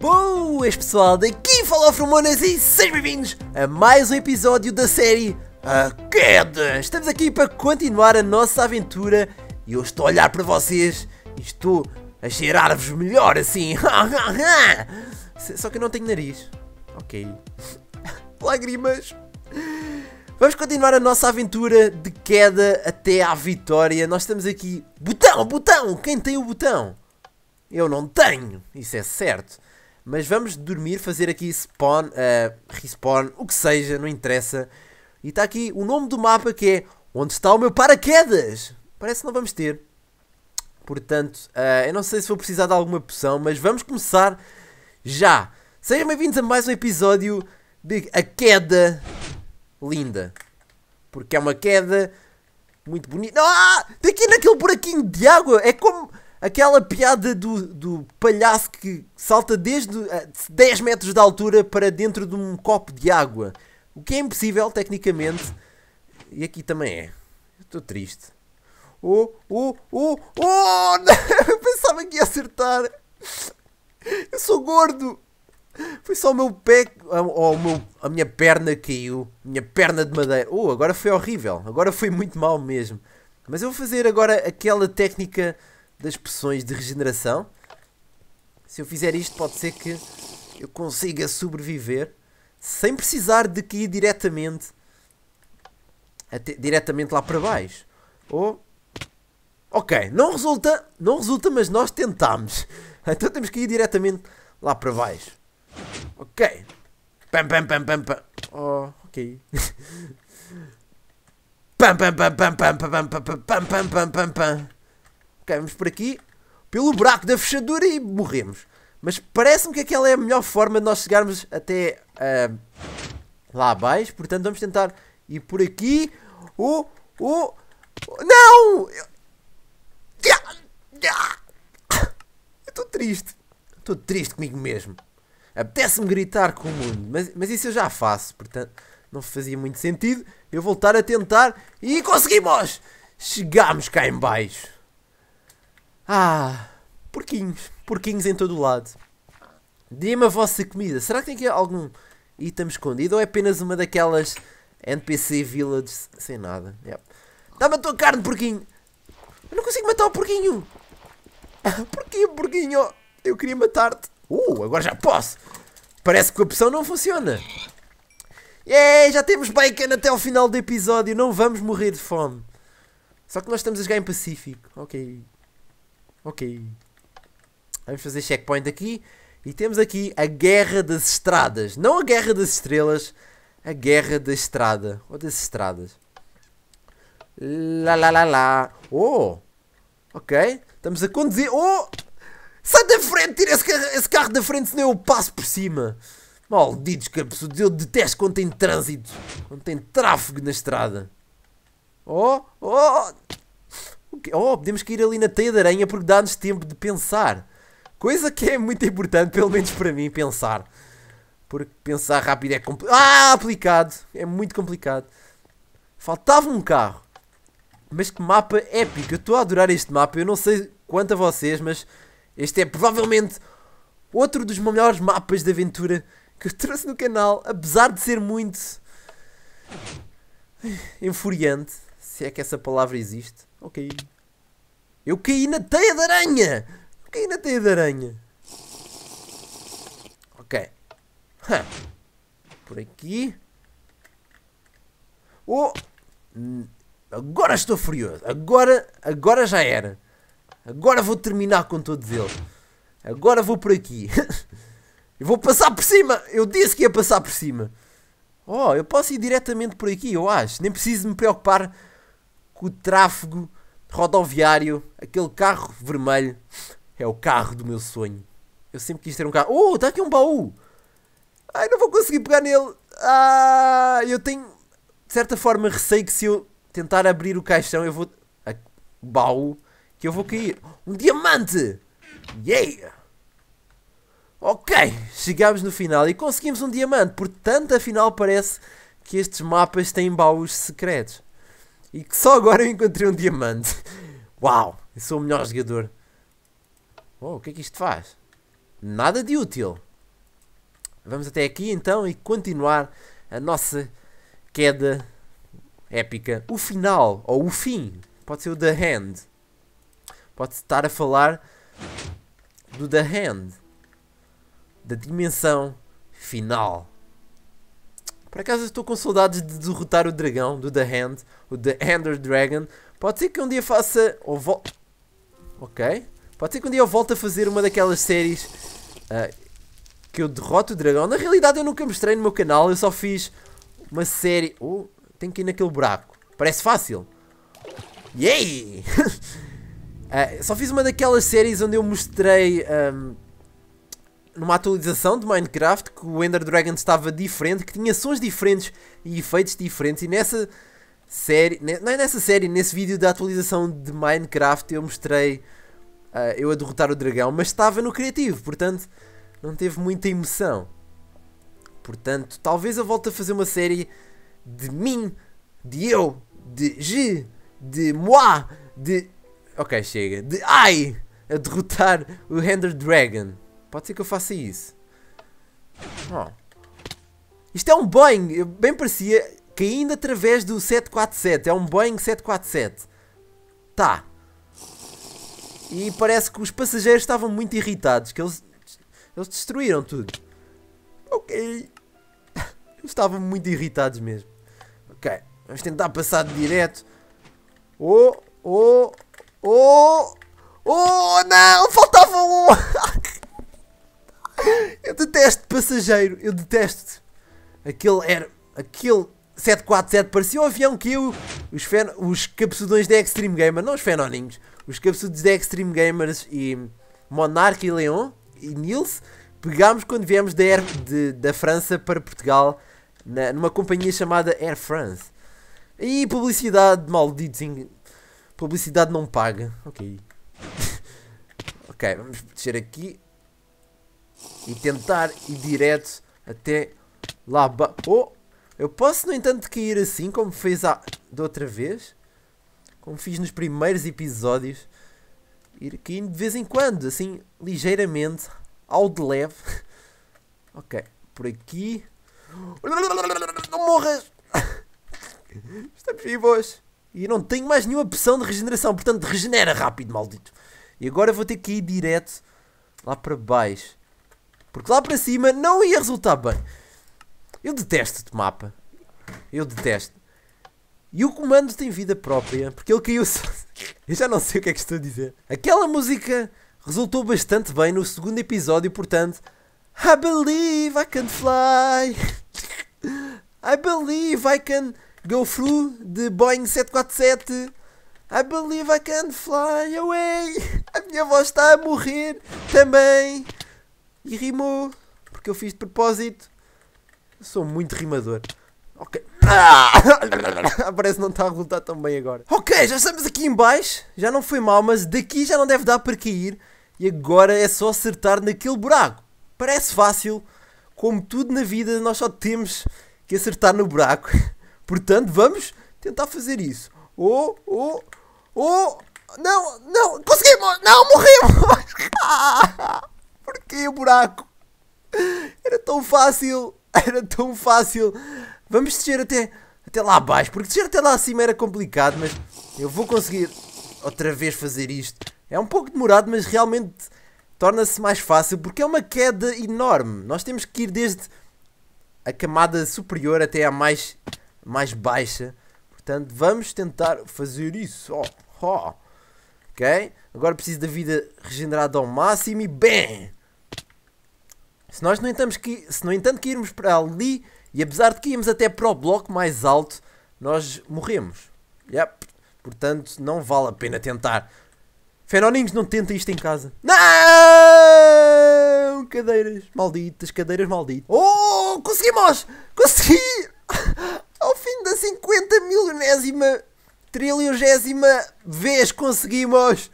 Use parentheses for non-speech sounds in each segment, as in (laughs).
Boas pessoal, daqui fala Frumonas e sejam bem-vindos a mais um episódio da série A Queda. Estamos aqui para continuar a nossa aventura e eu estou a olhar para vocês e estou a cheirar-vos melhor assim. (laughs) Só que eu não tenho nariz. Ok. (laughs) Lágrimas. Vamos continuar a nossa aventura de queda até à vitória. Nós estamos aqui. Botão, botão! Quem tem o botão? Eu não tenho, isso é certo. Mas vamos dormir, fazer aqui spawn, uh, respawn, o que seja, não interessa. E está aqui o nome do mapa que é Onde está o meu paraquedas? Parece que não vamos ter. Portanto, uh, eu não sei se vou precisar de alguma poção, mas vamos começar já. Sejam bem-vindos a mais um episódio de A Queda Linda. Porque é uma queda muito bonita. Ah! Tem aqui naquele buraquinho de água. É como... Aquela piada do, do palhaço que salta desde 10 eh, metros de altura para dentro de um copo de água. O que é impossível, tecnicamente. E aqui também é. Estou triste. Oh, oh, oh, oh! Eu (laughs) pensava que ia acertar. Eu sou gordo. Foi só o meu pé. Oh, o meu, a minha perna caiu. Minha perna de madeira. Oh, agora foi horrível. Agora foi muito mal mesmo. Mas eu vou fazer agora aquela técnica das poções de regeneração. Se eu fizer isto, pode ser que eu consiga sobreviver sem precisar de ir diretamente, até, diretamente lá para baixo. Ou. Ok, não resulta, não resulta, mas nós tentámos. Então temos que ir diretamente lá para baixo. Ok. Pam, pam, pam, pam, pam. Oh, ok. pam, pam, pam, pam, pam, pam, pam, pam, pam, pam, pam, pam, pam caímos por aqui pelo buraco da fechadura e morremos. Mas parece-me que aquela é a melhor forma de nós chegarmos até uh, lá abaixo. Portanto, vamos tentar ir por aqui. O. O. Não! Estou triste. Estou triste comigo mesmo. Apetece-me gritar com o mundo, mas, mas isso eu já faço, portanto não fazia muito sentido eu voltar a tentar e conseguimos! Chegámos cá em baixo. Ah, porquinhos, porquinhos em todo o lado. Dê-me a vossa comida. Será que tem aqui algum item escondido ou é apenas uma daquelas NPC villages sem nada? Dá-me a tua carne, porquinho! Eu não consigo matar o porquinho! Ah, porquinho, porquinho! Eu queria matar-te! Uh, agora já posso! Parece que a opção não funciona! Yeah, é, já temos bacon até o final do episódio, não vamos morrer de fome! Só que nós estamos a jogar em Pacífico, ok. Ok. Vamos fazer checkpoint aqui. E temos aqui a Guerra das Estradas. Não a Guerra das Estrelas. A Guerra da Estrada. Ou das Estradas. Lá, lá, lá, lá. Oh! Ok. Estamos a conduzir. Oh! Sai da frente! Tira esse carro, esse carro da frente, senão eu passo por cima. Malditos cabeçudos. Eu detesto quando tem trânsito. Quando tem tráfego na estrada. Oh! Oh! Oh, podemos cair ali na teia de aranha porque dá-nos tempo de pensar. Coisa que é muito importante, pelo menos para mim, pensar. Porque pensar rápido é complicado. Ah, aplicado! É muito complicado. Faltava um carro. Mas que mapa épico! Eu estou a adorar este mapa. Eu não sei quanto a vocês, mas este é provavelmente outro dos melhores mapas de aventura que eu trouxe no canal. Apesar de ser muito. Eh, enfuriante, se é que essa palavra existe. Ok. Eu caí na teia de aranha! Eu caí na teia de aranha! Ok. Huh. Por aqui. Oh! Hum. Agora estou furioso. Agora, agora já era. Agora vou terminar com todos eles. Agora vou por aqui. (laughs) eu vou passar por cima. Eu disse que ia passar por cima. Oh, eu posso ir diretamente por aqui, eu acho. Nem preciso me preocupar com o tráfego rodoviário, aquele carro vermelho, é o carro do meu sonho. Eu sempre quis ter um carro. Oh, está aqui um baú! Ai, não vou conseguir pegar nele! Ah, eu tenho, de certa forma, receio que se eu tentar abrir o caixão, eu vou. A... baú, que eu vou cair. Um diamante! Yeah! Ok, chegámos no final e conseguimos um diamante. Portanto, afinal, parece que estes mapas têm baús secretos e que só agora eu encontrei um diamante. Uau, eu sou o melhor jogador. Oh, o que é que isto faz? Nada de útil. Vamos até aqui então e continuar a nossa queda épica. O final, ou o fim, pode ser o The Hand. Pode estar a falar do The Hand. Da dimensão final. Por acaso estou com saudades de derrotar o dragão do The Hand, o The Ender Dragon. Pode ser que um dia faça. Ou vol... Ok. Pode ser que um dia eu volte a fazer uma daquelas séries uh, que eu derroto o dragão. Na realidade eu nunca mostrei no meu canal, eu só fiz uma série. Oh, tenho que ir naquele buraco. Parece fácil. Yay! Yeah! (laughs) uh, só fiz uma daquelas séries onde eu mostrei. Um, ah, numa atualização de Minecraft que o Ender Dragon estava diferente, que tinha sons diferentes e efeitos diferentes. E nessa série, não é nessa série, nesse vídeo da atualização de Minecraft eu mostrei uh, eu a derrotar o dragão, mas estava no criativo, portanto não teve muita emoção. Portanto, talvez eu volte a fazer uma série de mim, de eu, de je, de moi, de. Ok, chega. De ai! A derrotar o Ender Dragon. Pode ser que eu faça isso. Oh. Isto é um Boeing. Bem parecia caindo através do 747. É um Boeing 747. Tá. E parece que os passageiros estavam muito irritados. Que eles, eles destruíram tudo. Ok. Eles (laughs) estavam muito irritados mesmo. Ok. Vamos tentar passar de direto. Oh, oh, oh, oh, não! Faltava um! (laughs) Eu detesto passageiro, eu detesto. Aquele era. Aquele 747 parecia um avião que eu. Os, fen, os cabeçudões da Extreme Gamer, não os fenoninhos, os cabeçudos da Extreme Gamers e Monarch e Leon e Nils pegámos quando viemos da, Air, de, da França para Portugal na, numa companhia chamada Air France. E publicidade, malditos. Publicidade não paga. Ok. (laughs) ok, vamos descer aqui e tentar ir direto até lá Oh! Eu posso, no entanto, cair assim, como fez a... da outra vez. Como fiz nos primeiros episódios. Ir caindo de vez em quando, assim, ligeiramente, ao de leve. (laughs) ok, por aqui. Não morras! (laughs) Estamos vivos! E não tenho mais nenhuma opção de regeneração, portanto regenera rápido, maldito. E agora vou ter que ir direto lá para baixo. Porque lá para cima não ia resultar bem. Eu detesto este mapa. Eu detesto. E o comando tem vida própria, porque ele caiu. (laughs) Eu já não sei o que é que estou a dizer. Aquela música resultou bastante bem no segundo episódio, portanto. I believe I can fly. (laughs) I believe I can go through the Boeing 747. I believe I can fly away. A minha voz está a morrer também. E rimou. Porque eu fiz de propósito. Sou muito rimador. Ok. Ah! (laughs) Parece que não está a resultar tão bem agora. Ok, já estamos aqui em baixo. Já não foi mal, mas daqui já não deve dar para cair. E agora é só acertar naquele buraco. Parece fácil. Como tudo na vida, nós só temos que acertar no buraco. (laughs) Portanto, vamos tentar fazer isso. Oh, oh, oh. Não, não, conseguimos! Não, morremos! (laughs) Ah! Porquê o buraco? Era tão fácil. (laughs) Era tão fácil. Vamos descer até, até lá abaixo. Porque descer até lá acima era complicado. Mas eu vou conseguir outra vez fazer isto. É um pouco demorado, mas realmente torna-se mais fácil. Porque é uma queda enorme. Nós temos que ir desde a camada superior até a mais, mais baixa. Portanto, vamos tentar fazer isso. Oh, oh. Ok? Agora preciso da vida regenerada ao máximo e bem! Se nós, no entanto, que, se no entanto que irmos para ali, e apesar de que íamos até para o bloco mais alto, nós morremos. Yep. Portanto, não vale a pena tentar. Fenoninhos, não tenta isto em casa. Não! Cadeiras malditas, cadeiras malditas. Oh, conseguimos! Consegui! (laughs) Ao fim da 50 milionésima, trilionésima vez conseguimos!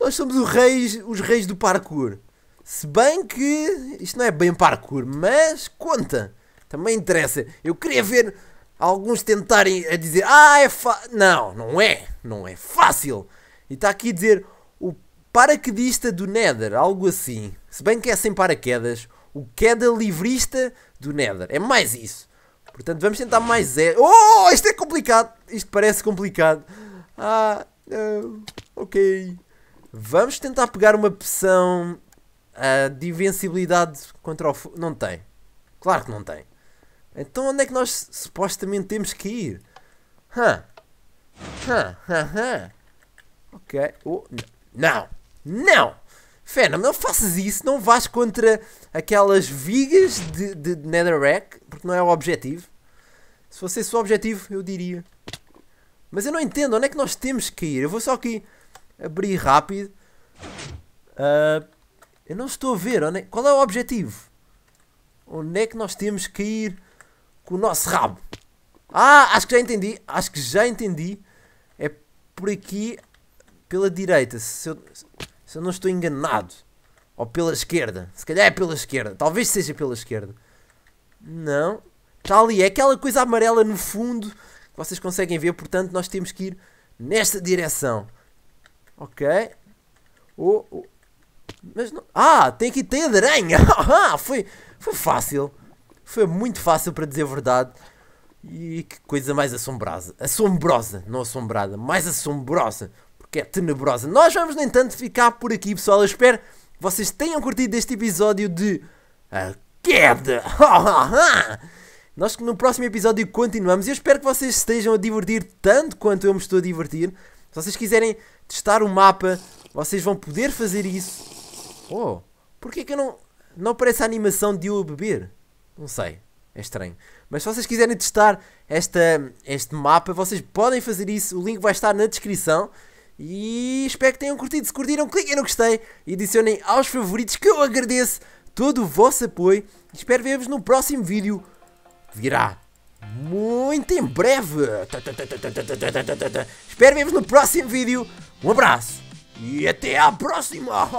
Nós somos reis, os reis do parkour. Se bem que isto não é bem parkour, mas conta. Também interessa. Eu queria ver alguns tentarem a dizer: Ah, é fácil. Não, não é. Não é fácil. E está aqui a dizer: O paraquedista do Nether, algo assim. Se bem que é sem paraquedas, o queda livrista do Nether. É mais isso. Portanto, vamos tentar mais é. Oh, isto é complicado. Isto parece complicado. Ah, não. Ah, ok. Vamos tentar pegar uma opção uh, de invencibilidade contra o. Não tem. Claro que não tem. Então onde é que nós supostamente temos que ir? Hã? Hã? Hã? Ok. Oh, não! Não! Fena, não faças isso, não vais contra aquelas vigas de, de, de Netherrack, porque não é o objetivo. Se fosse esse o objetivo, eu diria. Mas eu não entendo, onde é que nós temos que ir? Eu vou só aqui abrir rápido. Uh, eu não estou a ver onde, é- qual é o objetivo. Onde é que nós temos que ir com o nosso rabo? Ah, acho que já entendi. Acho que já entendi. É por aqui, pela direita. Se eu, se eu não estou enganado. Ou pela esquerda. Se calhar é pela esquerda. Talvez seja pela esquerda. Não. Está ali. É aquela coisa amarela no fundo que vocês conseguem ver. Portanto, nós temos que ir nesta direção. Ok. Oh, oh. Mas não... Ah, tem aqui tem aranha! (laughs) Ah, foi, foi fácil. Foi muito fácil para dizer a verdade. E que coisa mais assombrosa. Assombrosa, não assombrada, mais assombrosa. Porque é tenebrosa. Nós vamos, no entanto, ficar por aqui, pessoal. Eu espero que vocês tenham curtido este episódio de. A queda! (laughs) Nós no próximo episódio continuamos. Eu espero que vocês estejam a divertir tanto quanto eu me estou a divertir. Se vocês quiserem testar o mapa, vocês vão poder fazer isso Oh, porquê que eu não. Não parece a animação de eu beber? Não sei. É estranho. Mas se vocês quiserem testar esta, este mapa, vocês podem fazer isso. O link vai estar na descrição. E espero que tenham curtido. Se curtiram, cliquem no gostei e adicionem aos favoritos que eu agradeço todo o vosso apoio. Espero ver-vos no próximo vídeo. Virá muito em breve. Espero ver-vos no próximo vídeo. Um abraço e até à próxima!